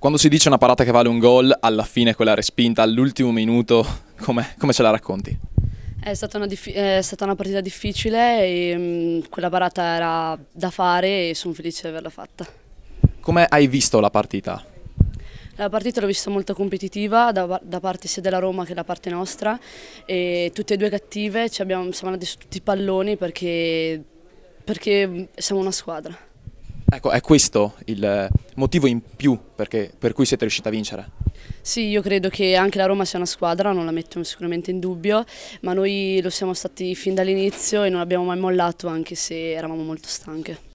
Quando si dice una parata che vale un gol, alla fine quella respinta, all'ultimo minuto, come, come ce la racconti? È stata una, è stata una partita difficile e mh, mm, quella parata era da fare e sono felice di averla fatta. Come hai visto la partita? La partita l'ho vista molto competitiva da, da, parte sia della Roma che da parte nostra e tutte e due cattive, abbiamo, siamo andati su tutti i palloni perché, perché mm, siamo una squadra. Ecco, è questo il motivo in più perché, per cui siete riusciti a vincere? Sì, io credo che anche la Roma sia una squadra, non la metto sicuramente in dubbio, ma noi lo siamo stati fin dall'inizio e non abbiamo mai mollato anche se eravamo molto stanche.